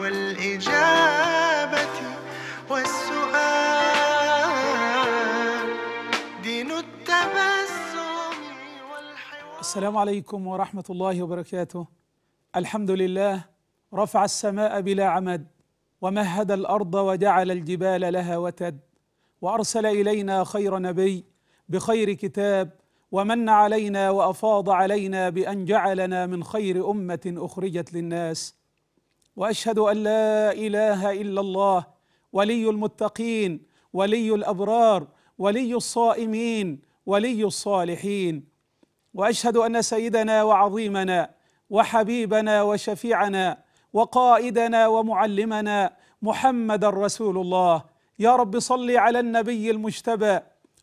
والإجابة والسؤال دين التبسم والحوار السلام عليكم ورحمة الله وبركاته الحمد لله رفع السماء بلا عمد ومهد الأرض وجعل الجبال لها وتد وأرسل إلينا خير نبي بخير كتاب ومن علينا وافاض علينا بان جعلنا من خير امه اخرجت للناس واشهد ان لا اله الا الله ولي المتقين ولي الابرار ولي الصائمين ولي الصالحين واشهد ان سيدنا وعظيمنا وحبيبنا وشفيعنا وقائدنا ومعلمنا محمد رسول الله يا رب صل على النبي المجتبى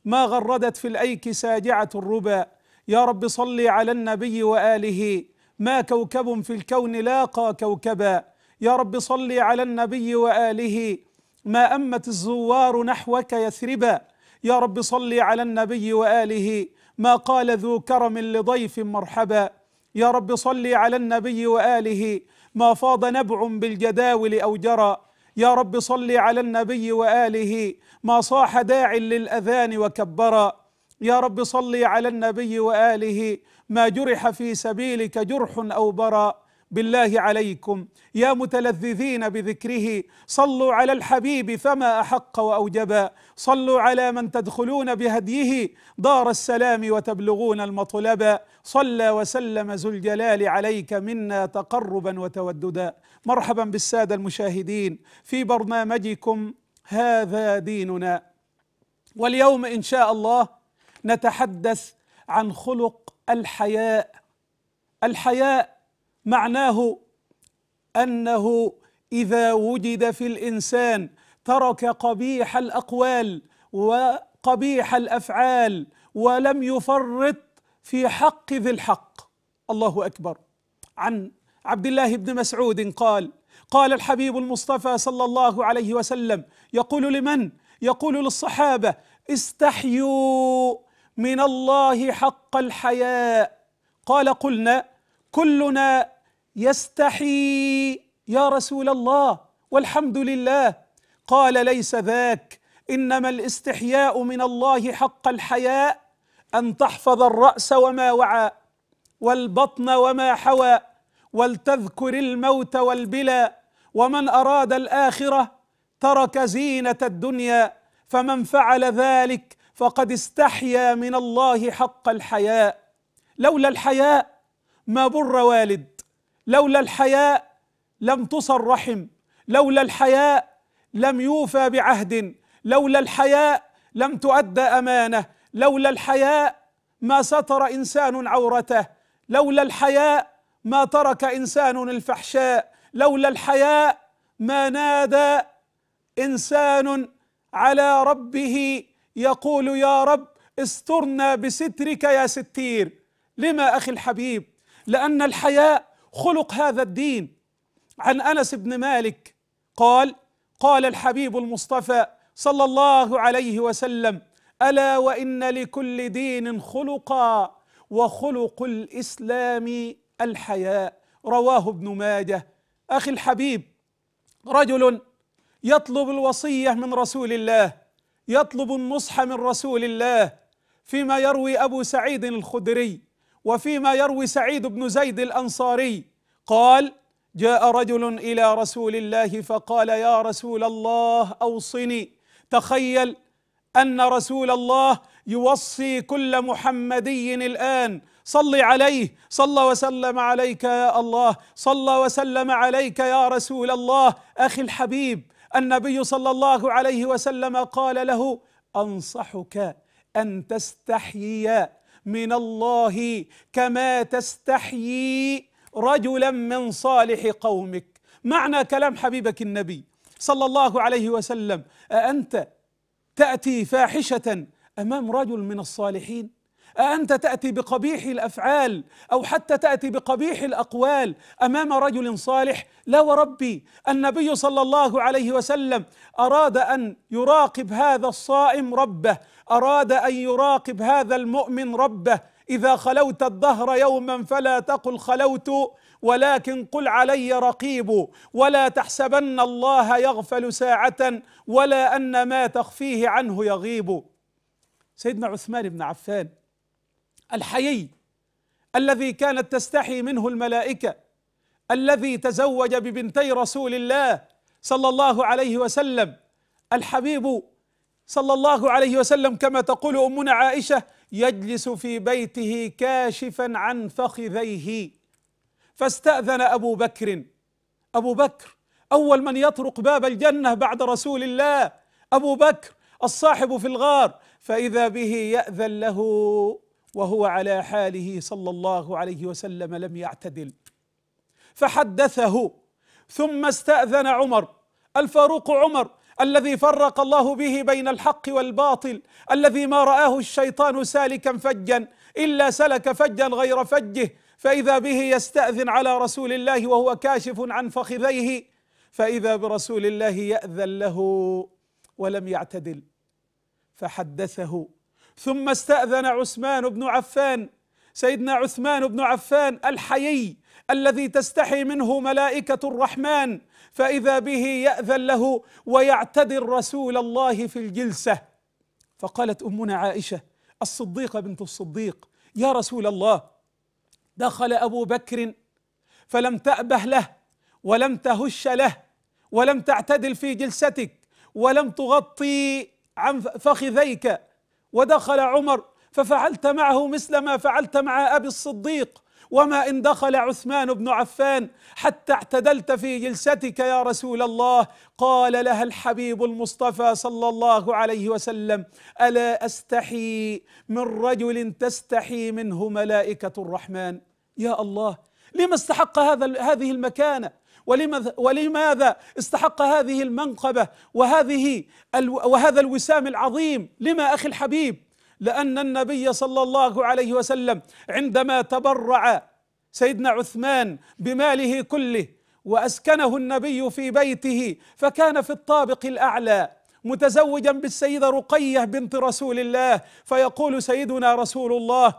ما غردت في الأيك ساجعة الربا يا رب صل على النبي وآله ما كوكب في الكون لاقى كوكبا يا رب صل على النبي وآله ما أمت الزوار نحوك يثربا يا رب صل على النبي وآله ما قال ذو كرم لضيف مرحبا يا رب صل على النبي وآله ما فاض نبع بالجداول أو جرى يا رب صل على النبي وآله ما صاح داع للأذان وكبرا يا رب صل على النبي وآله ما جرح في سبيلك جرح أو برا بالله عليكم يا متلذذين بذكره صلوا على الحبيب فما احق واوجبا صلوا على من تدخلون بهديه دار السلام وتبلغون المطلبا صلى وسلم ذو الجلال عليك منا تقربا وتوددا مرحبا بالساده المشاهدين في برنامجكم هذا ديننا واليوم ان شاء الله نتحدث عن خلق الحياء الحياء معناه انه اذا وجد في الانسان ترك قبيح الاقوال وقبيح الافعال ولم يفرط في حق ذي الحق الله اكبر عن عبد الله بن مسعود قال قال الحبيب المصطفى صلى الله عليه وسلم يقول لمن يقول للصحابه استحيوا من الله حق الحياء قال قلنا كلنا يستحي يا رسول الله والحمد لله قال ليس ذاك انما الاستحياء من الله حق الحياء ان تحفظ الراس وما وعى والبطن وما حوى ولتذكر الموت والبلا ومن أراد الآخرة ترك زينة الدنيا فمن فعل ذلك فقد استحيا من الله حق الحياء لولا الحياء ما بر والد لولا الحياء لم تصر رحم لولا الحياء لم يوفى بعهد لولا الحياء لم تؤدى امانه لولا الحياء ما ستر انسان عورته لولا الحياء ما ترك انسان الفحشاء لولا الحياء ما نادى انسان على ربه يقول يا رب استرنا بسترك يا ستير لما اخي الحبيب لان الحياء خلق هذا الدين عن انس بن مالك قال قال الحبيب المصطفى صلى الله عليه وسلم الا وان لكل دين خلقا وخلق الاسلام الحياء رواه ابن ماجه اخي الحبيب رجل يطلب الوصيه من رسول الله يطلب النصح من رسول الله فيما يروي ابو سعيد الخدري وفيما يروي سعيد بن زيد الانصاري قال جاء رجل الى رسول الله فقال يا رسول الله اوصني تخيل ان رسول الله يوصي كل محمدي الان صل عليه صلى وسلم عليك يا الله صلى وسلم عليك يا رسول الله اخي الحبيب النبي صلى الله عليه وسلم قال له انصحك ان تستحيي من الله كما تستحيي رجلا من صالح قومك معنى كلام حبيبك النبي صلى الله عليه وسلم أأنت تأتي فاحشة أمام رجل من الصالحين أأنت تأتي بقبيح الأفعال أو حتى تأتي بقبيح الأقوال أمام رجل صالح لا وربي النبي صلى الله عليه وسلم أراد أن يراقب هذا الصائم ربه أراد أن يراقب هذا المؤمن ربه إذا خلوت الدهر يوما فلا تقل خلوت ولكن قل علي رقيب ولا تحسبن الله يغفل ساعة ولا أن ما تخفيه عنه يغيب سيدنا عثمان بن عفان الحيي الذي كانت تستحي منه الملائكه الذي تزوج ببنتي رسول الله صلى الله عليه وسلم الحبيب صلى الله عليه وسلم كما تقول امنا عائشه يجلس في بيته كاشفا عن فخذيه فاستاذن ابو بكر ابو بكر اول من يطرق باب الجنه بعد رسول الله ابو بكر الصاحب في الغار فاذا به ياذن له وهو على حاله صلى الله عليه وسلم لم يعتدل فحدثه ثم استأذن عمر الفاروق عمر الذي فرق الله به بين الحق والباطل الذي ما رآه الشيطان سالكا فجا إلا سلك فجا غير فجه فإذا به يستأذن على رسول الله وهو كاشف عن فخذيه فإذا برسول الله يأذن له ولم يعتدل فحدثه ثم استأذن عثمان بن عفان سيدنا عثمان بن عفان الحيي الذي تستحي منه ملائكة الرحمن فإذا به يأذن له ويعتذر رسول الله في الجلسة فقالت أمنا عائشة الصديقة بنت الصديق يا رسول الله دخل أبو بكر فلم تأبه له ولم تهش له ولم تعتدل في جلستك ولم تغطي عن فخذيك ودخل عمر ففعلت معه مثل ما فعلت مع ابي الصديق وما ان دخل عثمان بن عفان حتى اعتدلت في جلستك يا رسول الله قال لها الحبيب المصطفى صلى الله عليه وسلم الا استحي من رجل تستحي منه ملائكه الرحمن يا الله لما استحق هذا هذه المكانه ولماذا استحق هذه المنقبة وهذه وهذا الوسام العظيم لما أخي الحبيب لأن النبي صلى الله عليه وسلم عندما تبرع سيدنا عثمان بماله كله وأسكنه النبي في بيته فكان في الطابق الأعلى متزوجا بالسيدة رقية بنت رسول الله فيقول سيدنا رسول الله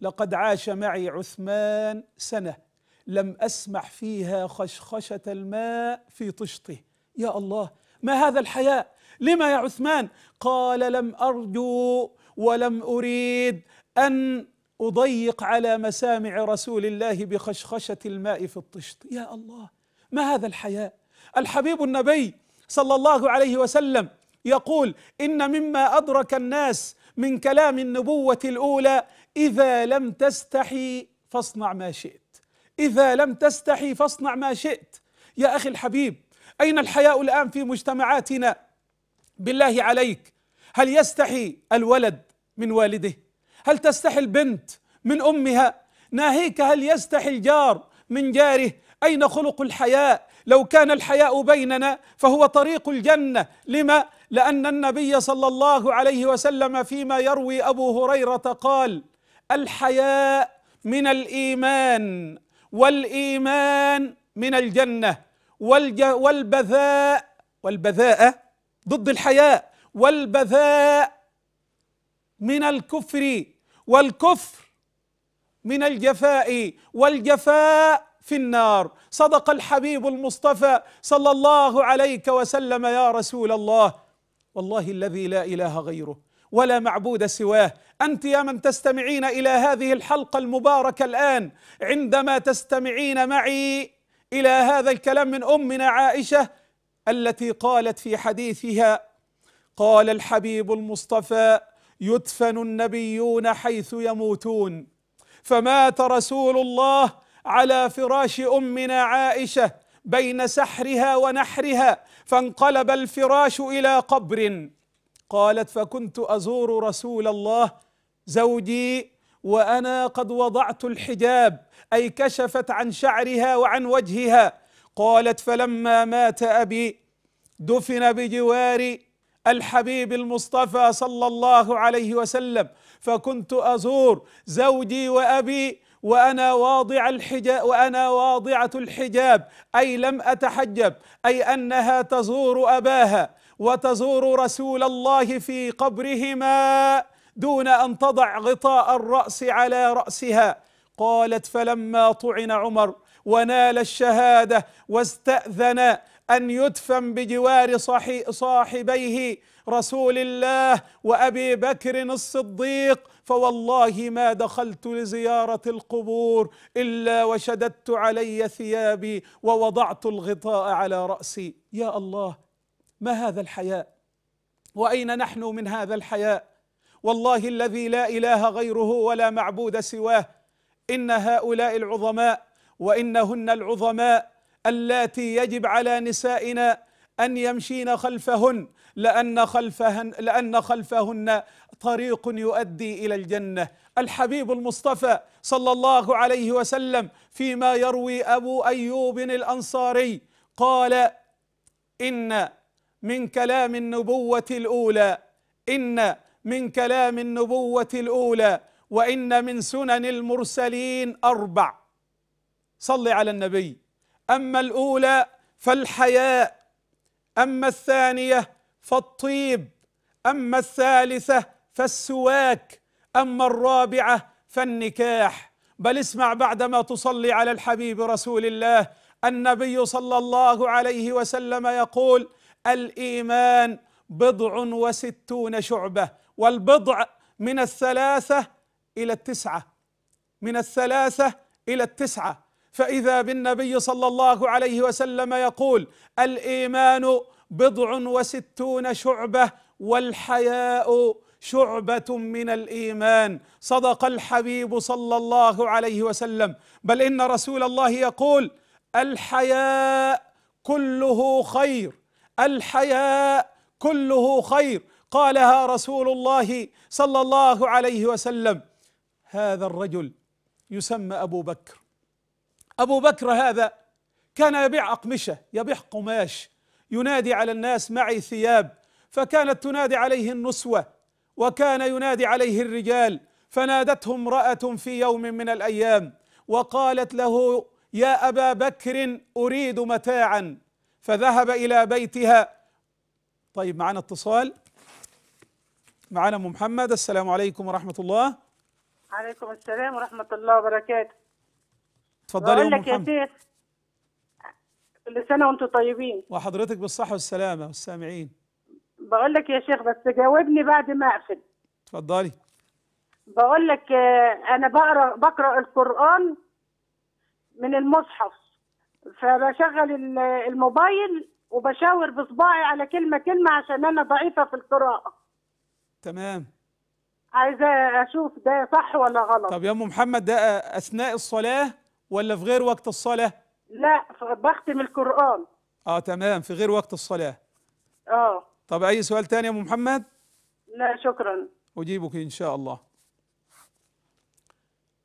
لقد عاش معي عثمان سنة لم أسمع فيها خشخشة الماء في طشته يا الله ما هذا الحياء لما يا عثمان قال لم أرجو ولم أريد أن أضيق على مسامع رسول الله بخشخشة الماء في الطشت يا الله ما هذا الحياء الحبيب النبي صلى الله عليه وسلم يقول إن مما أدرك الناس من كلام النبوة الأولى إذا لم تستحي فاصنع ما شئت إذا لم تستحي فاصنع ما شئت يا أخي الحبيب أين الحياء الآن في مجتمعاتنا بالله عليك هل يستحي الولد من والده هل تستحي البنت من أمها ناهيك هل يستحي الجار من جاره أين خلق الحياء لو كان الحياء بيننا فهو طريق الجنة لما لأن النبي صلى الله عليه وسلم فيما يروي أبو هريرة قال الحياء من الإيمان والايمان من الجنه والبذاء والبذاءة ضد الحياء والبذاء من الكفر والكفر من الجفاء والجفاء في النار صدق الحبيب المصطفى صلى الله عليك وسلم يا رسول الله والله الذي لا اله غيره ولا معبود سواه أنت يا من تستمعين إلى هذه الحلقة المباركة الآن عندما تستمعين معي إلى هذا الكلام من أمنا عائشة التي قالت في حديثها قال الحبيب المصطفى يدفن النبيون حيث يموتون فمات رسول الله على فراش امنا عائشه بين سحرها ونحرها فانقلب الفراش الى قبر قالت فكنت ازور رسول الله زوجي وانا قد وضعت الحجاب اي كشفت عن شعرها وعن وجهها قالت فلما مات ابي دفن بجوار الحبيب المصطفى صلى الله عليه وسلم فكنت ازور زوجي وابي وانا واضع الحجاب وانا واضعه الحجاب اي لم اتحجب اي انها تزور اباها وتزور رسول الله في قبرهما دون أن تضع غطاء الرأس على رأسها قالت فلما طعن عمر ونال الشهادة واستأذن أن يدفن بجوار صاحبيه رسول الله وأبي بكر الصديق فوالله ما دخلت لزيارة القبور إلا وشددت علي ثيابي ووضعت الغطاء على رأسي يا الله ما هذا الحياء وأين نحن من هذا الحياء والله الذي لا اله غيره ولا معبود سواه ان هؤلاء العظماء وانهن العظماء اللاتي يجب على نسائنا ان يمشين خلفهن لان خلفهن لان خلفهن طريق يؤدي الى الجنه الحبيب المصطفى صلى الله عليه وسلم فيما يروي ابو ايوب الانصاري قال ان من كلام النبوه الاولى ان من كلام النبوة الأولى وإن من سنن المرسلين أربع صل على النبي أما الأولى فالحياء أما الثانية فالطيب أما الثالثة فالسواك أما الرابعة فالنكاح بل اسمع بعدما تصلي على الحبيب رسول الله النبي صلى الله عليه وسلم يقول الإيمان بضع وستون شعبة والبضع من الثلاثة إلى التسعة من الثلاثة إلى التسعة فإذا بالنبي صلى الله عليه وسلم يقول الإيمان بضع وستون شعبة والحياء شعبة من الإيمان صدق الحبيب صلى الله عليه وسلم بل إن رسول الله يقول الحياء كله خير الحياء كله خير قالها رسول الله صلى الله عليه وسلم هذا الرجل يسمى ابو بكر ابو بكر هذا كان يبيع اقمشه يبيع قماش ينادي على الناس معي ثياب فكانت تنادي عليه النسوه وكان ينادي عليه الرجال فنادته امراه في يوم من الايام وقالت له يا ابا بكر اريد متاعا فذهب الى بيتها طيب معنا اتصال معانا ام محمد السلام عليكم ورحمه الله عليكم السلام ورحمه الله وبركاته اتفضلي يا ام محمد يا شيخ كل سنه وانتم طيبين وحضرتك بالصحه والسلامه والسامعين بقول لك يا شيخ بس جاوبني بعد ما اقفل اتفضلي بقول لك آه، انا بقرا بقرا القران من المصحف فبشغل الموبايل وبشاور بصباعي على كلمه كلمه عشان انا ضعيفه في القراءه تمام عايزه اشوف ده صح ولا غلط طب يا ام محمد ده اثناء الصلاه ولا في غير وقت الصلاه لا بختم القران اه تمام في غير وقت الصلاه اه طب اي سؤال تاني يا ام محمد لا شكرا اجيبك ان شاء الله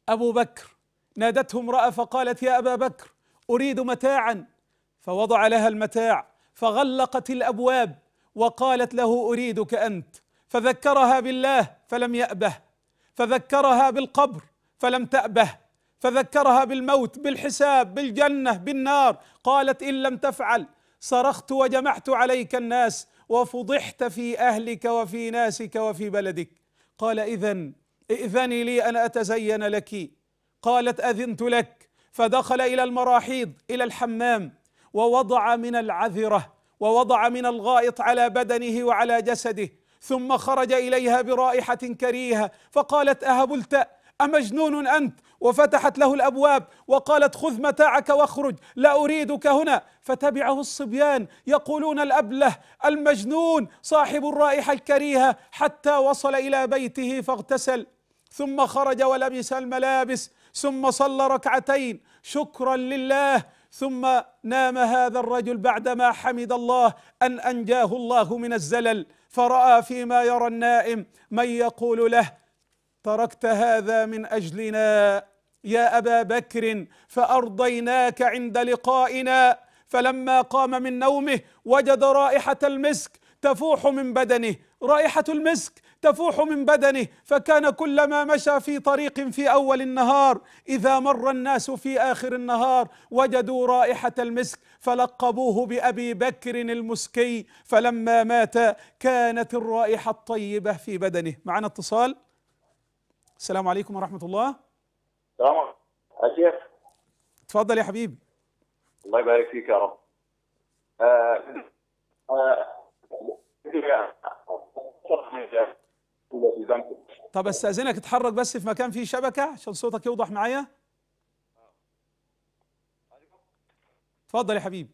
ابو بكر نادته امراه فقالت يا ابا بكر اريد متاعا فوضع لها المتاع فغلقت الابواب وقالت له اريدك انت فذكرها بالله فلم يأبه فذكرها بالقبر فلم تأبه فذكرها بالموت بالحساب بالجنة بالنار قالت إن لم تفعل صرخت وجمعت عليك الناس وفضحت في أهلك وفي ناسك وفي بلدك قال إذا ائذني لي أن أتزين لك قالت أذنت لك فدخل إلى المراحيض إلى الحمام ووضع من العذرة ووضع من الغائط على بدنه وعلى جسده ثم خرج اليها برائحه كريهه فقالت اهبلت امجنون انت وفتحت له الابواب وقالت خذ متاعك واخرج لا اريدك هنا فتبعه الصبيان يقولون الابله المجنون صاحب الرائحه الكريهه حتى وصل الى بيته فاغتسل ثم خرج ولبس الملابس ثم صلى ركعتين شكرا لله ثم نام هذا الرجل بعدما حمد الله ان انجاه الله من الزلل فراى فيما يرى النائم من يقول له تركت هذا من اجلنا يا ابا بكر فارضيناك عند لقائنا فلما قام من نومه وجد رائحه المسك تفوح من بدنه رائحه المسك تفوح من بدنه فكان كلما مشى في طريق في اول النهار اذا مر الناس في اخر النهار وجدوا رائحه المسك فلقبوه بأبي بكر المسكي فلما مات كانت الرائحة الطيبة في بدنه معنا اتصال السلام عليكم ورحمة الله السلام عليكم تفضل يا حبيبي الله يبارك فيك يا رب طب استاذنك اتحرك بس في مكان فيه شبكه عشان صوتك يوضح معايا اتفضل يا حبيبي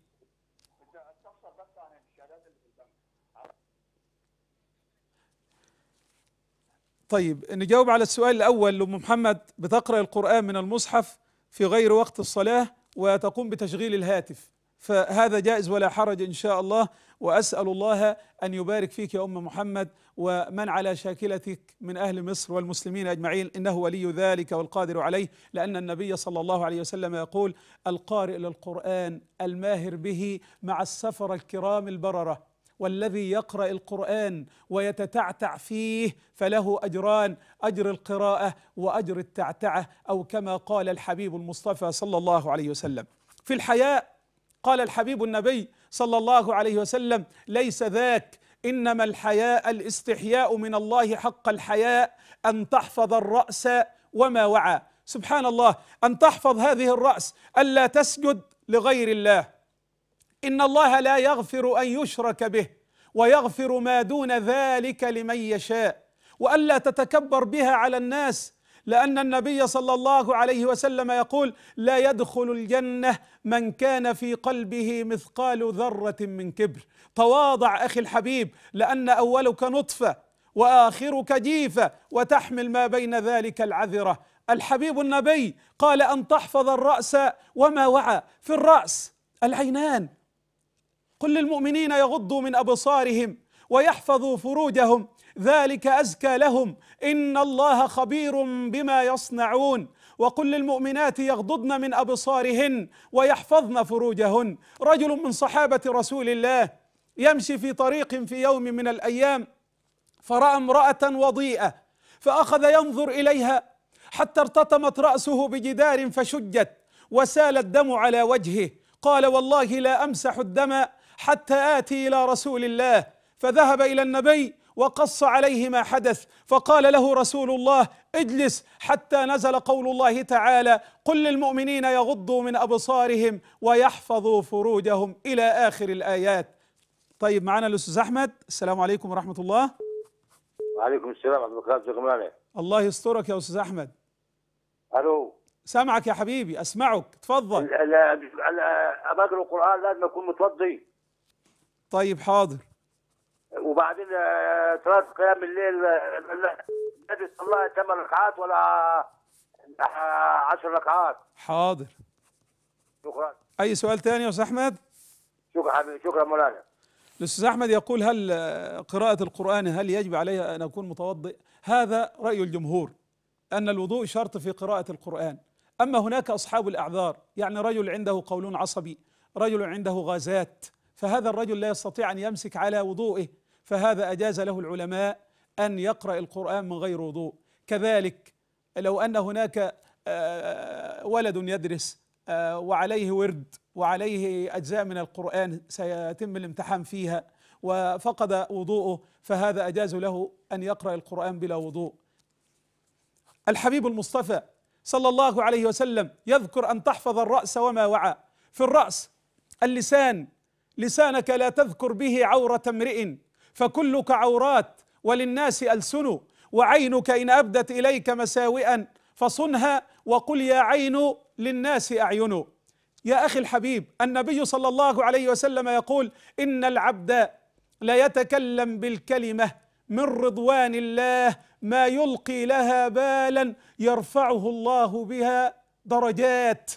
طيب نجاوب على السؤال الأول لأم محمد بتقرأ القرآن من المصحف في غير وقت الصلاة وتقوم بتشغيل الهاتف فهذا جائز ولا حرج ان شاء الله واسال الله ان يبارك فيك يا ام محمد ومن على شاكلتك من اهل مصر والمسلمين اجمعين انه ولي ذلك والقادر عليه لان النبي صلى الله عليه وسلم يقول القارئ للقران الماهر به مع السفر الكرام البرره والذي يقرا القران ويتتعتع فيه فله اجران اجر القراءه واجر التعتعه او كما قال الحبيب المصطفى صلى الله عليه وسلم في الحياه قال الحبيب النبي صلى الله عليه وسلم ليس ذاك انما الحياء الاستحياء من الله حق الحياء ان تحفظ الراس وما وعى سبحان الله ان تحفظ هذه الراس الا تسجد لغير الله ان الله لا يغفر ان يشرك به ويغفر ما دون ذلك لمن يشاء والا تتكبر بها على الناس لأن النبي صلى الله عليه وسلم يقول لا يدخل الجنة من كان في قلبه مثقال ذرة من كبر تواضع أخي الحبيب لأن أولك نطفة وآخرك جيفة وتحمل ما بين ذلك العذرة الحبيب النبي قال أن تحفظ الرأس وما وعى في الرأس العينان قل للمؤمنين يغضوا من أبصارهم ويحفظوا فروجهم ذلك أزكى لهم إن الله خبير بما يصنعون وقل للمؤمنات يغضضن من أبصارهن ويحفظن فروجهن رجل من صحابة رسول الله يمشي في طريق في يوم من الأيام فرأى امرأة وضيئة فأخذ ينظر إليها حتى ارتطمت رأسه بجدار فشجت وسال الدم على وجهه قال والله لا أمسح الدم حتى آتي إلى رسول الله فذهب إلى النبي وقص عليه ما حدث فقال له رسول الله اجلس حتى نزل قول الله تعالى قل للمؤمنين يغضوا من ابصارهم ويحفظوا فروجهم الى اخر الايات طيب معنا الاستاذ احمد السلام عليكم ورحمه الله وعليكم السلام ورحمه الله وبركاته الله يسترك يا استاذ احمد الو سامعك يا حبيبي اسمعك تفضل انا اقرا القران لازم اكون متوضي طيب حاضر وبعدين صلاه قيام الليل آه، النبي صلى ثمان ركعات ولا آه، عشر ركعات حاضر شكرا اي سؤال ثاني يا استاذ احمد شكرا حبيبي شكرا مولانا الاستاذ احمد يقول هل آه، قراءه القران هل يجب عليها ان اكون متوضئ هذا راي الجمهور ان الوضوء شرط في قراءه القران اما هناك اصحاب الاعذار يعني رجل عنده قولون عصبي رجل عنده غازات فهذا الرجل لا يستطيع ان يمسك على وضوئه فهذا أجاز له العلماء أن يقرأ القرآن من غير وضوء كذلك لو أن هناك آه، ولد يدرس آه، وعليه ورد وعليه أجزاء من القرآن سيتم الامتحان فيها وفقد وضوءه فهذا أجاز له أن يقرأ القرآن بلا وضوء الحبيب المصطفى صلى الله عليه وسلم يذكر أن تحفظ الرأس وما وعى في الرأس اللسان لسانك لا تذكر به عورة امرئ فكلك عورات وللناس ألسن وعينك إن أبدت إليك مساوئا فصنها وقل يا عين للناس أعين يا أخي الحبيب النبي صلى الله عليه وسلم يقول إن العبد ليتكلم بالكلمة من رضوان الله ما يلقي لها بالا يرفعه الله بها درجات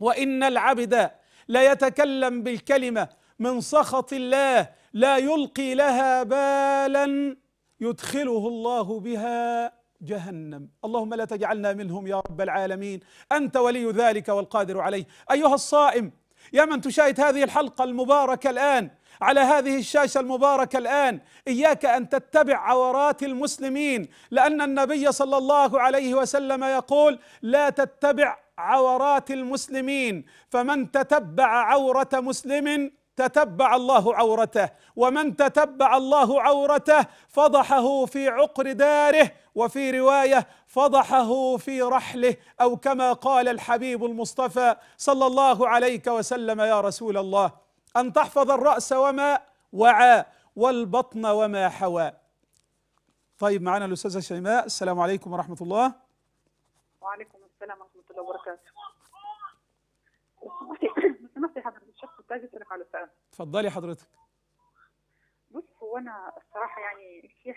وإن العبد ليتكلم بالكلمة من سخط الله لا يلقي لها بالا يدخله الله بها جهنم اللهم لا تجعلنا منهم يا رب العالمين أنت ولي ذلك والقادر عليه أيها الصائم يا من تشاهد هذه الحلقة المباركة الآن على هذه الشاشة المباركة الآن إياك أن تتبع عورات المسلمين لأن النبي صلى الله عليه وسلم يقول لا تتبع عورات المسلمين فمن تتبع عورة مسلم تتبع الله عورته ومن تتبع الله عورته فضحه في عقر داره وفي روايه فضحه في رحله او كما قال الحبيب المصطفى صلى الله عليك وسلم يا رسول الله ان تحفظ الراس وما وعى والبطن وما حوى طيب معنا الاستاذه شيماء السلام عليكم ورحمه الله وعليكم السلام ورحمه الله وبركاته استفسر على سؤال اتفضلي حضرتك بص هو انا الصراحه يعني في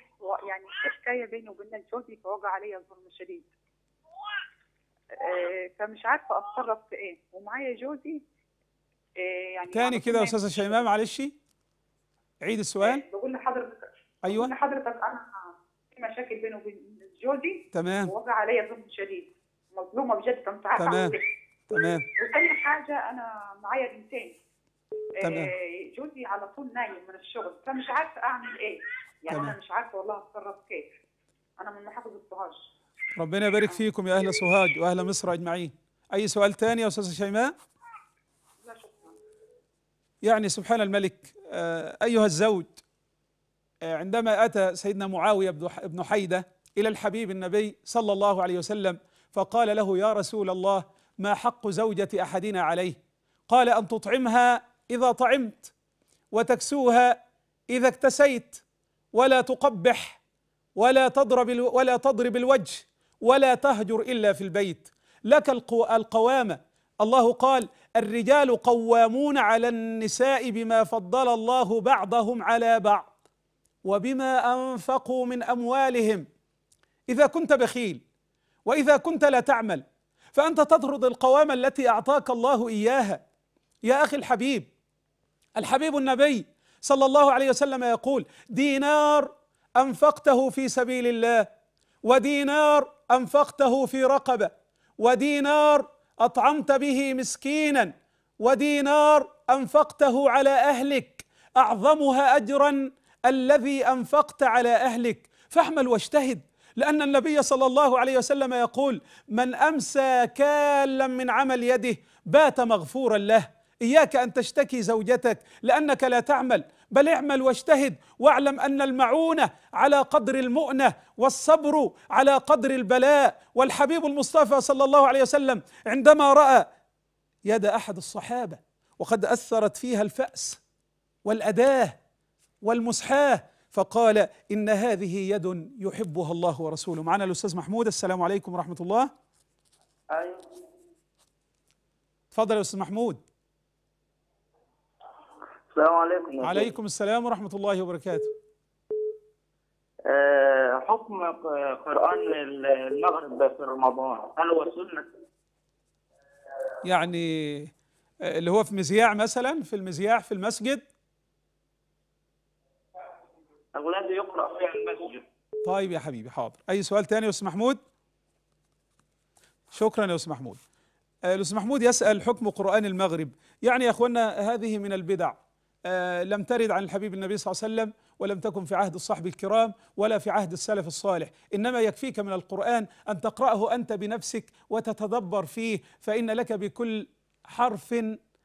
يعني في حكايه بيني وبين جوزي فوجع عليا ظلم شديد آه، فمش عارفه اتصرف في ايه ومعايا جوزي آه، يعني تاني كده يا استاذه شيماء معلش عيد السؤال آه، بقول لحضرتك ايوه بقول لحضرتك انا في مشاكل بيني وبين جوزي تمام ووجع عليا ظلم شديد مظلومه بجد فمش عارفه تمام تمام وثاني حاجه انا معايا بنتين تمام. آه، جوزي على طول نايم من الشغل فمش عارفه اعمل ايه يعني طبعا. انا مش عارفه والله اتصرف كيف انا من محافظه سوهاج ربنا يبارك فيكم يا اهل سوهاج واهل مصر اجمعين اي سؤال ثاني يا استاذه شيماء لا شكرا يعني سبحان الملك آه، ايها الزوج آه، عندما اتى سيدنا معاويه بن حيده الى الحبيب النبي صلى الله عليه وسلم فقال له يا رسول الله ما حق زوجه احدنا عليه قال ان تطعمها إذا طعمت وتكسوها إذا اكتسيت ولا تقبح ولا تضرب ولا تضرب الوجه ولا تهجر إلا في البيت لك القوامة الله قال الرجال قوامون على النساء بما فضل الله بعضهم على بعض وبما أنفقوا من أموالهم إذا كنت بخيل وإذا كنت لا تعمل فأنت تطرد القوامة التي أعطاك الله إياها يا أخي الحبيب الحبيب النبي صلى الله عليه وسلم يقول دينار انفقته في سبيل الله ودينار انفقته في رقبه ودينار اطعمت به مسكينا ودينار انفقته على اهلك اعظمها اجرا الذي انفقت على اهلك فاحمل واجتهد لأن النبي صلى الله عليه وسلم يقول من أمسى كالا من عمل يده بات مغفورا له إياك أن تشتكي زوجتك لأنك لا تعمل بل اعمل واجتهد واعلم أن المعونة على قدر المؤنة والصبر على قدر البلاء والحبيب المصطفى صلى الله عليه وسلم عندما رأى يد أحد الصحابة وقد أثرت فيها الفأس والأداة والمسحاه فقال إن هذه يد يحبها الله ورسوله معنا الأستاذ محمود السلام عليكم ورحمة الله أيوة تفضل يا أستاذ محمود السلام عليكم عليكم السلام ورحمة الله وبركاته آه، حكم قرآن المغرب في رمضان هل هو سنة؟ يعني آه، اللي هو في مذياع مثلا في المذياع في المسجد أولاد يقرأ في المسجد طيب يا حبيبي حاضر أي سؤال تاني يا أستاذ محمود؟ شكرا يا أستاذ محمود آه، الأستاذ محمود يسأل حكم قرآن المغرب يعني يا أخوانا هذه من البدع آه، لم ترد عن الحبيب النبي صلى الله عليه وسلم ولم تكن في عهد الصحب الكرام ولا في عهد السلف الصالح إنما يكفيك من القرآن أن تقرأه أنت بنفسك وتتدبر فيه فإن لك بكل حرف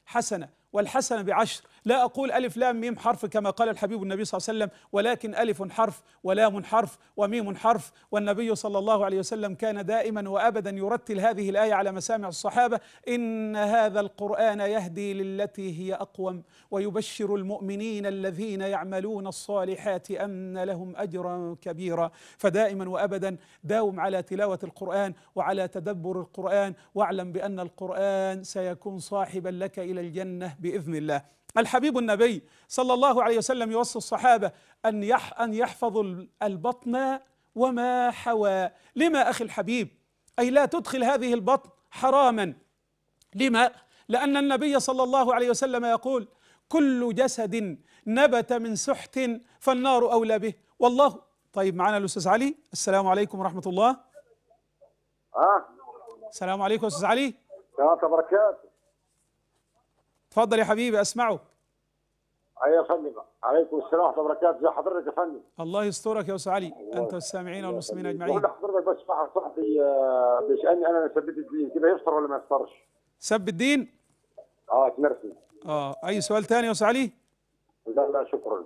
حسنة والحسنة بعشر لا أقول ألف لام ميم حرف كما قال الحبيب النبي صلى الله عليه وسلم ولكن ألف حرف ولام حرف وميم حرف والنبي صلى الله عليه وسلم كان دائما وأبدا يرتل هذه الآية على مسامع الصحابة إن هذا القرآن يهدي للتي هي أقوم ويبشر المؤمنين الذين يعملون الصالحات أن لهم أجرا كبيرا فدائما وأبدا داوم على تلاوة القرآن وعلى تدبر القرآن واعلم بأن القرآن سيكون صاحبا لك إلى الجنة بإذن الله الحبيب النبي صلى الله عليه وسلم يوصي الصحابة أن يح أن يحفظوا البطن وما حوى لما أخي الحبيب أي لا تدخل هذه البطن حراما لما لأن النبي صلى الله عليه وسلم يقول كل جسد نبت من سحت فالنار أولى به والله طيب معنا الأستاذ علي السلام عليكم ورحمة الله ها؟ آه. السلام عليكم أستاذ علي ورحمة الله وبركاته تفضل يا حبيبي اسمعه ايوه يا فندم عليكم السلام ورحمه الله وبركاته حضرتك يا فندم الله يسترك يا استاذ علي انت والسامعين والمسلمين اجمعين بقول لحضرتك بس واحد صاحبي بيسالني آه، انا ثبت الدين كده يفطر ولا ما يفطرش سب الدين اه تمرسي اه اي سؤال ثاني يا استاذ علي لا لا شكرا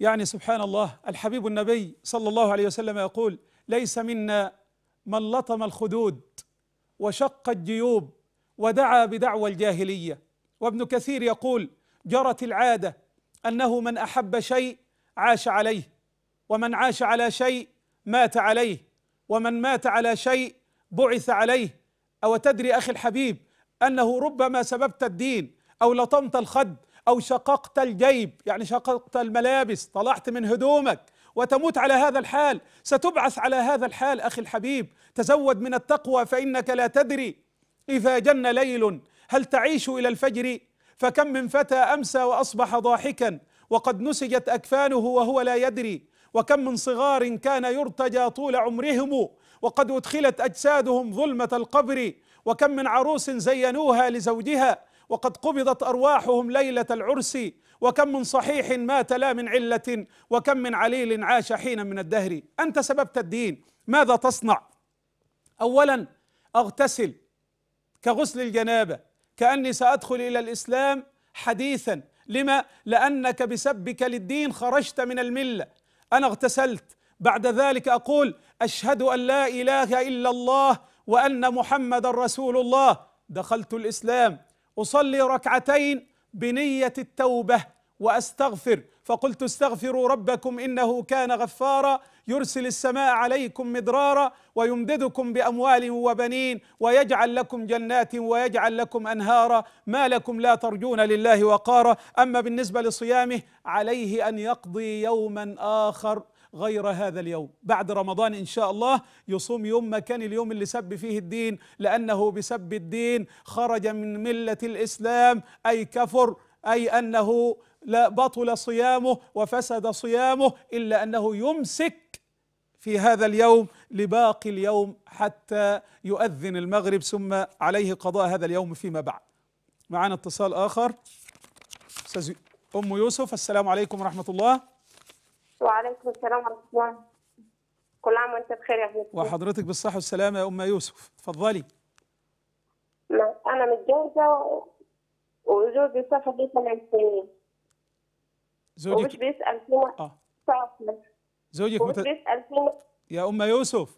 يعني سبحان الله الحبيب النبي صلى الله عليه وسلم يقول ليس منا من لطم الخدود وشق الجيوب ودعا بدعوى الجاهليه وابن كثير يقول جرت العاده انه من احب شيء عاش عليه ومن عاش على شيء مات عليه ومن مات على شيء بعث عليه او تدري اخي الحبيب انه ربما سببت الدين او لطمت الخد او شققت الجيب يعني شققت الملابس طلعت من هدومك وتموت على هذا الحال ستبعث على هذا الحال اخي الحبيب تزود من التقوى فانك لا تدري اذا جن ليل هل تعيش الى الفجر فكم من فتى امسى واصبح ضاحكا وقد نسجت اكفانه وهو لا يدري وكم من صغار كان يرتجى طول عمرهم وقد ادخلت اجسادهم ظلمه القبر وكم من عروس زينوها لزوجها وقد قبضت ارواحهم ليله العرس وكم من صحيح مات لا من عله وكم من عليل عاش حينا من الدهر انت سببت الدين ماذا تصنع اولا اغتسل كغسل الجنابه كأني سأدخل إلى الإسلام حديثا لما؟ لأنك بسبك للدين خرجت من الملة أنا اغتسلت بعد ذلك أقول أشهد أن لا إله إلا الله وأن محمد رسول الله دخلت الإسلام أصلي ركعتين بنية التوبة وأستغفر فقلت استغفروا ربكم إنه كان غفارا يرسل السماء عليكم مدرارا ويمددكم بأموال وبنين ويجعل لكم جنات ويجعل لكم أنهارا ما لكم لا ترجون لله وقارا أما بالنسبة لصيامه عليه أن يقضي يوما آخر غير هذا اليوم بعد رمضان إن شاء الله يصوم يوم مكان اليوم اللي سب فيه الدين لأنه بسب الدين خرج من ملة الإسلام أي كفر أي أنه لا بطل صيامه وفسد صيامه إلا أنه يمسك في هذا اليوم لباقي اليوم حتى يؤذن المغرب ثم عليه قضاء هذا اليوم فيما بعد معنا اتصال آخر أستاذ أم يوسف السلام عليكم ورحمة الله وعليكم السلام ورحمة الله كل عام وانت بخير يا حبيبتي وحضرتك بالصحة والسلامة يا أم يوسف تفضلي أنا متجوزة وزوجي سافر لي ثمان سنين زوجك ومش بيسال في آه. زوجك ومش مت... بيسال في يا ام يوسف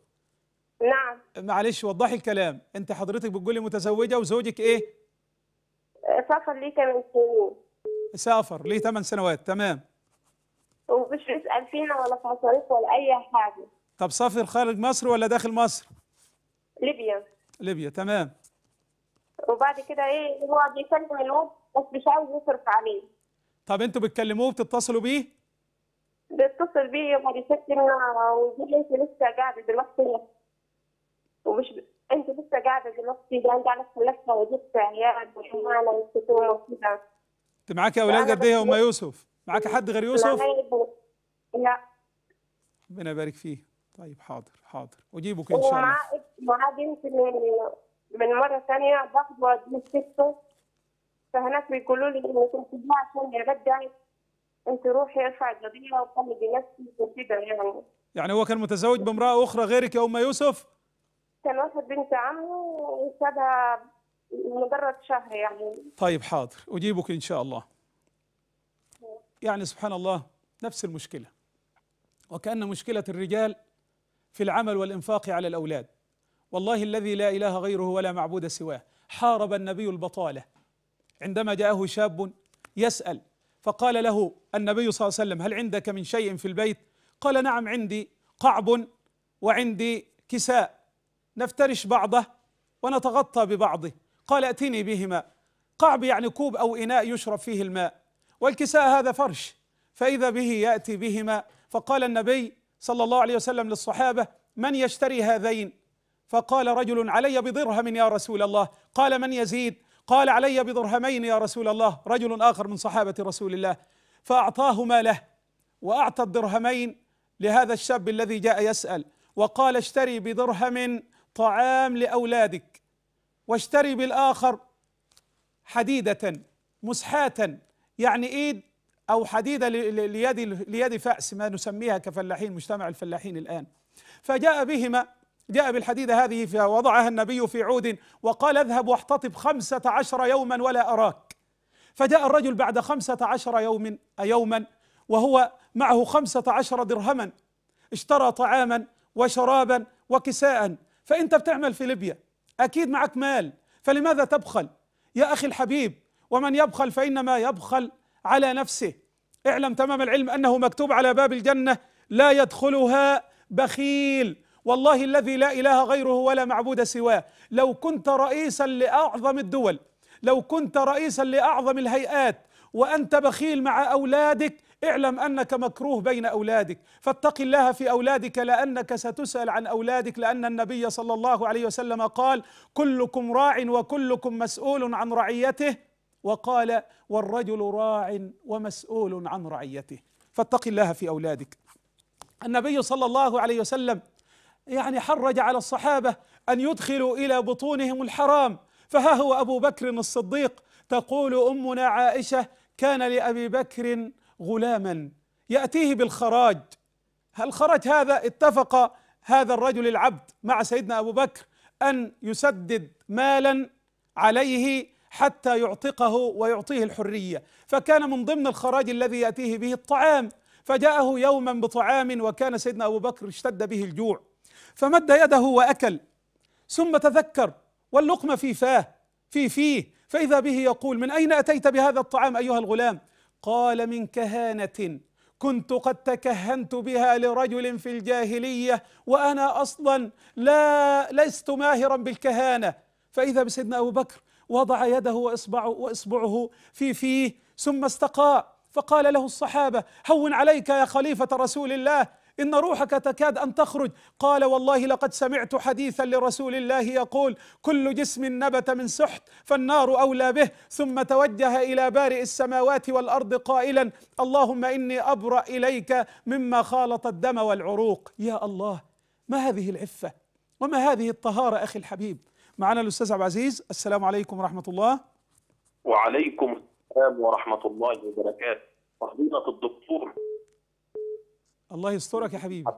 نعم معلش وضحي الكلام انت حضرتك بتقولي متزوجه وزوجك ايه آه، سافر ليه 8 سنين سافر ليه 8 سنوات تمام ومش بيسال فينا ولا في مصاريف ولا اي حاجه طب سافر خارج مصر ولا داخل مصر ليبيا ليبيا تمام وبعد كده ايه هو بيسلم الواد بس مش عاوز يصرف عليه طب انتوا بتكلموه بتتصلوا بيه؟ بيتصل بيه يقعد يشتمنا ويقول لي انت لسه قاعده دلوقتي ومش ب... انت لسه قاعده دلوقتي ده انت على نفسها وجبت عيال وحمامه وستوره وكده انت معاكي اولاد قد ايه هم يوسف؟ معاكي حد غير يوسف؟ لا ربنا يبارك فيه طيب حاضر حاضر اجيبك ان شاء الله ومعاه معاه بنت من من مره ثانيه باخده من سته فهناك بيقولوا لي انك انت عشان يا يعني انت روحي ارفع قضيه وقومي بنفسك وكده يعني يعني هو كان متزوج بامراه اخرى غيرك يا ام يوسف؟ كان واخد بنت عمه وسابها مجرد شهر يعني طيب حاضر اجيبك ان شاء الله يعني سبحان الله نفس المشكله وكان مشكله الرجال في العمل والانفاق على الاولاد والله الذي لا اله غيره ولا معبود سواه حارب النبي البطاله عندما جاءه شاب يسأل فقال له النبي صلى الله عليه وسلم هل عندك من شيء في البيت قال نعم عندي قعب وعندي كساء نفترش بعضه ونتغطى ببعضه قال ائتني بهما قعب يعني كوب او اناء يشرب فيه الماء والكساء هذا فرش فاذا به ياتي بهما فقال النبي صلى الله عليه وسلم للصحابه من يشتري هذين فقال رجل علي بدرهم يا رسول الله قال من يزيد قال علي بدرهمين يا رسول الله رجل آخر من صحابة رسول الله فأعطاهما له وأعطى الدرهمين لهذا الشاب الذي جاء يسأل وقال اشتري بدرهم طعام لأولادك واشتري بالآخر حديدة مسحاة يعني إيد أو حديدة ليد ليد فأس ما نسميها كفلاحين مجتمع الفلاحين الآن فجاء بهما جاء بالحديدة هذه فوضعها النبي في عود وقال اذهب واحتطب خمسة عشر يوما ولا أراك فجاء الرجل بعد خمسة عشر يوم يوما وهو معه خمسة عشر درهما اشترى طعاما وشرابا وكساء فأنت بتعمل في ليبيا أكيد معك مال فلماذا تبخل يا أخي الحبيب ومن يبخل فإنما يبخل على نفسه اعلم تمام العلم أنه مكتوب على باب الجنة لا يدخلها بخيل والله الذي لا إله غيره ولا معبود سواه لو كنت رئيسا لأعظم الدول لو كنت رئيسا لأعظم الهيئات وأنت بخيل مع أولادك اعلم أنك مكروه بين أولادك فاتق الله في أولادك لأنك ستسأل عن أولادك لأن النبي صلى الله عليه وسلم قال كلكم راع وكلكم مسؤول عن رعيته وقال والرجل راع ومسؤول عن رعيته فاتق الله في أولادك النبي صلى الله عليه وسلم يعني حرج على الصحابة أن يدخلوا إلى بطونهم الحرام فها هو أبو بكر الصديق تقول أمنا عائشة كان لأبي بكر غلاما يأتيه بالخراج هل خرج هذا اتفق هذا الرجل العبد مع سيدنا أبو بكر أن يسدد مالا عليه حتى يعتقه ويعطيه الحرية فكان من ضمن الخراج الذي يأتيه به الطعام فجاءه يوما بطعام وكان سيدنا أبو بكر اشتد به الجوع فمد يده واكل ثم تذكر واللقمه في فاه في فيه فاذا به يقول من اين اتيت بهذا الطعام ايها الغلام قال من كهانه كنت قد تكهنت بها لرجل في الجاهليه وانا اصلا لا لست ماهرا بالكهانه فاذا بسيدنا ابو بكر وضع يده واصبعه واصبعه في فيه ثم استقاء فقال له الصحابه هون عليك يا خليفه رسول الله إن روحك تكاد أن تخرج قال والله لقد سمعت حديثا لرسول الله يقول كل جسم نبت من سحت فالنار أولى به ثم توجه إلى بارئ السماوات والأرض قائلا اللهم إني أبرأ إليك مما خالط الدم والعروق يا الله ما هذه العفة وما هذه الطهارة أخي الحبيب معنا الأستاذ عبد العزيز السلام عليكم ورحمة الله وعليكم السلام ورحمة الله وبركاته فضيلة الدكتور الله يسترك يا حبيبي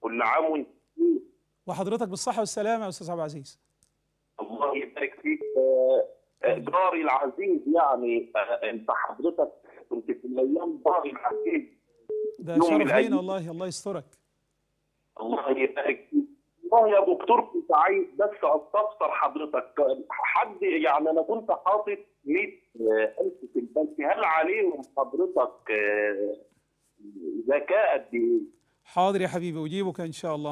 كل عام وحضرتك بالصحه والسلامه يا استاذ عبد العزيز الله يبارك فيك جاري آه، آه، العزيز يعني آه، انت حضرتك كنت في الايام جاري العزيز ده شرف لينا والله الله يسترك الله يبارك فيك والله يا دكتور كنت عايز بس استفسر حضرتك حد يعني انا كنت حاطط 100000 في البنك هل عليهم حضرتك ذكاء قد حاضر يا حبيبي اجيبك ان شاء الله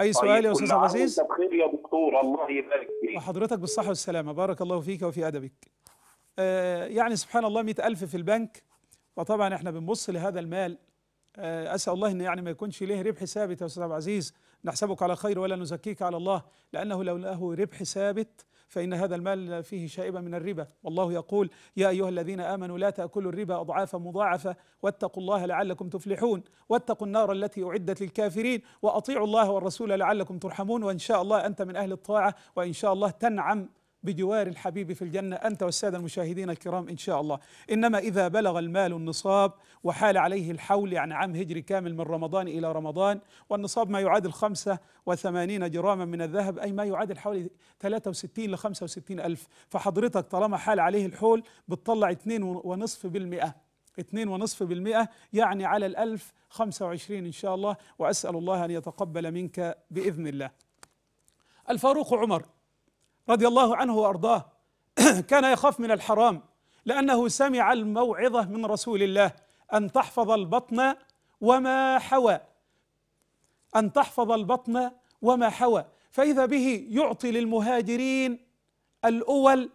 اي طيب، سؤال طيب يا استاذ عبد العزيز بخير يا دكتور الله يبارك فيك وحضرتك بالصحه والسلامه بارك الله فيك وفي ادبك آه يعني سبحان الله مئة ألف في البنك وطبعا احنا بنبص لهذا المال آه اسال الله ان يعني ما يكونش له ربح ثابت يا استاذ عبد العزيز نحسبك على خير ولا نزكيك على الله لانه لو له ربح ثابت فإن هذا المال فيه شائبة من الربا والله يقول يا أيها الذين آمنوا لا تأكلوا الربا أضعافا مضاعفة واتقوا الله لعلكم تفلحون واتقوا النار التي أعدت للكافرين وأطيعوا الله والرسول لعلكم ترحمون وإن شاء الله أنت من أهل الطاعة وإن شاء الله تنعم بجوار الحبيب في الجنة أنت والسادة المشاهدين الكرام إن شاء الله إنما إذا بلغ المال النصاب وحال عليه الحول يعني عام هجري كامل من رمضان إلى رمضان والنصاب ما يعادل 85 جراما من الذهب أي ما يعادل حوالي 63 ل 65 ألف فحضرتك طالما حال عليه الحول بتطلع 2.5 بالمئة 2.5% يعني على الألف 25 إن شاء الله وأسأل الله أن يتقبل منك بإذن الله الفاروق عمر رضي الله عنه وارضاه كان يخاف من الحرام لانه سمع الموعظه من رسول الله ان تحفظ البطن وما حوى ان تحفظ البطن وما حوى فاذا به يعطي للمهاجرين الاول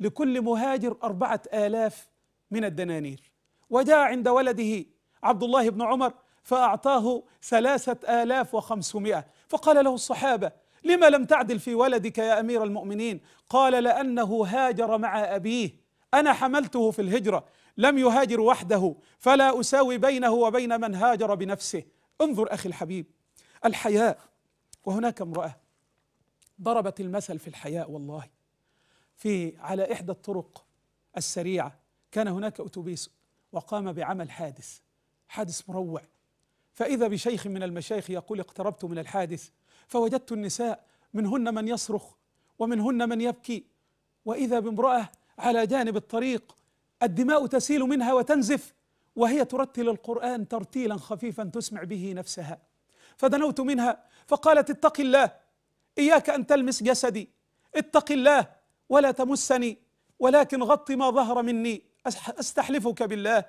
لكل مهاجر اربعه الاف من الدنانير وجاء عند ولده عبد الله بن عمر فأعطاه ثلاثة آلاف وخمسمائة فقال له الصحابة لما لم تعدل في ولدك يا امير المؤمنين قال لانه هاجر مع ابيه انا حملته في الهجره لم يهاجر وحده فلا اساوي بينه وبين من هاجر بنفسه انظر اخي الحبيب الحياء وهناك امراه ضربت المثل في الحياء والله في على احدى الطرق السريعه كان هناك اتوبيس وقام بعمل حادث حادث مروع فاذا بشيخ من المشايخ يقول اقتربت من الحادث فوجدت النساء منهن من يصرخ ومنهن من يبكي واذا بامراه على جانب الطريق الدماء تسيل منها وتنزف وهي ترتل القران ترتيلا خفيفا تسمع به نفسها فدنوت منها فقالت اتق الله اياك ان تلمس جسدي اتق الله ولا تمسني ولكن غطي ما ظهر مني استحلفك بالله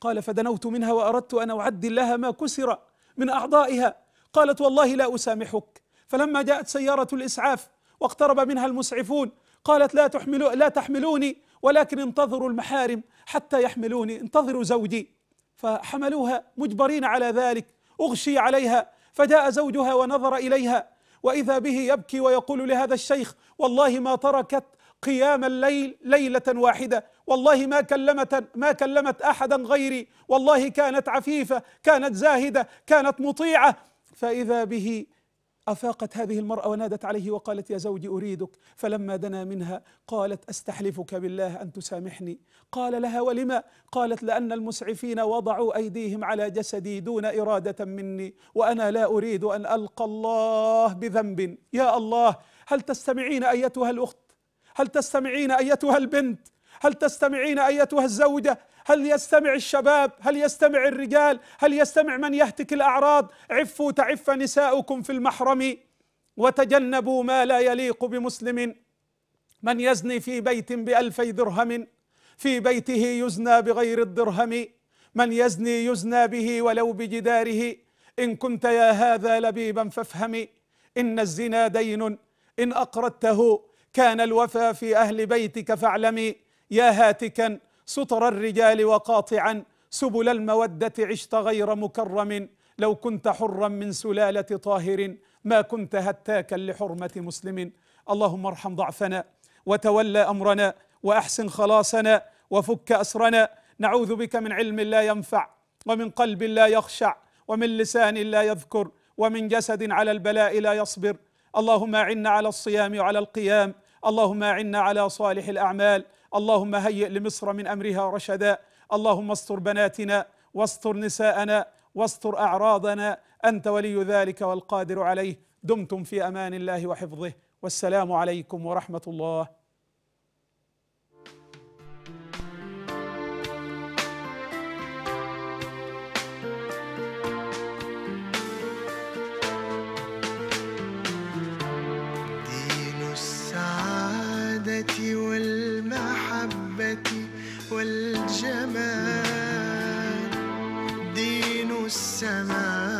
قال فدنوت منها واردت ان أعد لها ما كسر من اعضائها قالت والله لا أسامحك فلما جاءت سيارة الإسعاف واقترب منها المسعفون قالت لا تحملوا لا تحملوني ولكن انتظروا المحارم حتى يحملوني انتظروا زوجي فحملوها مجبرين على ذلك اغشي عليها فجاء زوجها ونظر اليها واذا به يبكي ويقول لهذا الشيخ والله ما تركت قيام الليل ليله واحده والله ما كلمت ما كلمت احدا غيري والله كانت عفيفه كانت زاهده كانت مطيعه فإذا به أفاقت هذه المرأة ونادت عليه وقالت يا زوجي أريدك فلما دنا منها قالت أستحلفك بالله أن تسامحني قال لها ولما قالت لأن المسعفين وضعوا أيديهم على جسدي دون إرادة مني وأنا لا أريد أن ألقى الله بذنب يا الله هل تستمعين أيتها الأخت هل تستمعين أيتها البنت هل تستمعين أيتها الزوجة هل يستمع الشباب هل يستمع الرجال هل يستمع من يهتك الأعراض عفوا تعف نساؤكم في المحرم وتجنبوا ما لا يليق بمسلم من يزني في بيت بألفي درهم في بيته يزنى بغير الدرهم من يزني يزنى به ولو بجداره إن كنت يا هذا لبيبا فافهم إن الزنا دين إن أقرضته كان الوفى في أهل بيتك فاعلمي يا هاتكا سطر الرجال وقاطعا سبل المودة عشت غير مكرم لو كنت حرا من سلالة طاهر ما كنت هتاكا لحرمة مسلم اللهم ارحم ضعفنا وتولى أمرنا وأحسن خلاصنا وفك أسرنا نعوذ بك من علم لا ينفع ومن قلب لا يخشع ومن لسان لا يذكر ومن جسد على البلاء لا يصبر اللهم أعنا على الصيام وعلى القيام اللهم أعنا على صالح الأعمال اللهم هيئ لمصر من امرها رشدا اللهم استر بناتنا واستر نساءنا واستر اعراضنا انت ولي ذلك والقادر عليه دمتم في امان الله وحفظه والسلام عليكم ورحمه الله sana